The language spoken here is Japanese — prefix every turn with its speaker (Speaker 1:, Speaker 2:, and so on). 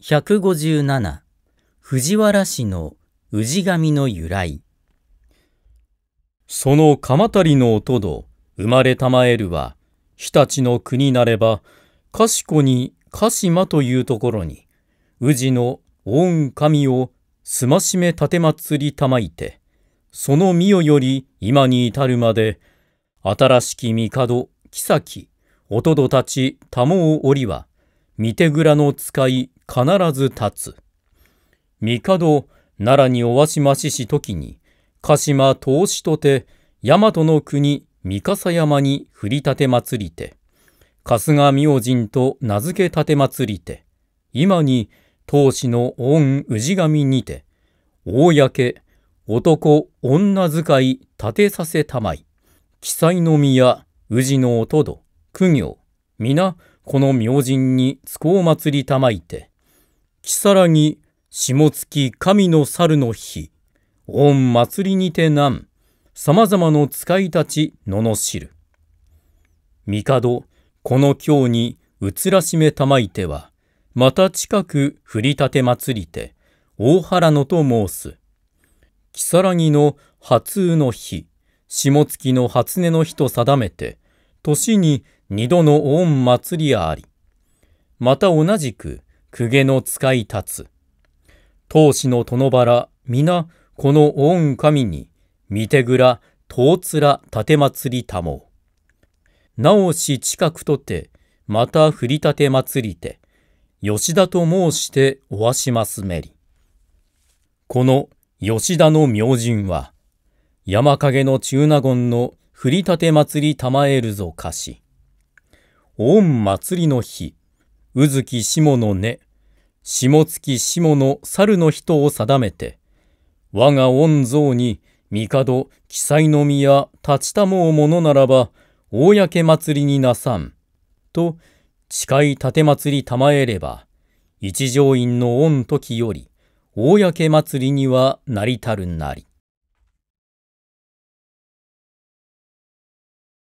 Speaker 1: 157藤原氏の氏神の由来その鎌足のおとど生まれたまえるは日立の国なれば賢に鹿島というところに氏の御神をすましめ奉りたまいてその御代より今に至るまで新しき帝妃おとどたち多毛織は御手蔵の使い必ず立つ。帝奈良におわしましし時に、鹿島投資とて、大和の国三笠山に振り立て祭りて、春日明神と名付け立て祭りて、今に当氏の恩氏神にて、公、男女使い立てさせたまい、記載の宮、氏のおとど、苦行、皆この明神にこう祭りたまいて、如月下月神の猿の日御祭りにて難さまざまの使いたち罵る帝この京に移らしめたまいてはまた近く降り立て祭りて大原野と申す如月の初雨の日下月の初音の日と定めて年に二度の御祭りありまた同じく公家の使い立つ。当主の殿原、皆、この御神に、見てぐら、遠つら、立祭りたもう。なおし近くとて、また振り立て祭りて、吉田と申しておわしますめり。この吉田の明神は、山陰の中納言の振り立て祭りたまえるぞかし。御祭りの日、う月下の根、下月下の猿の人を定めて、我が御像に、帝、記載の宮、立ちたもう者ならば、公祭りになさん。と、誓い立て祭り賜えれば、一条院の御時より、公祭りにはなりたるなり。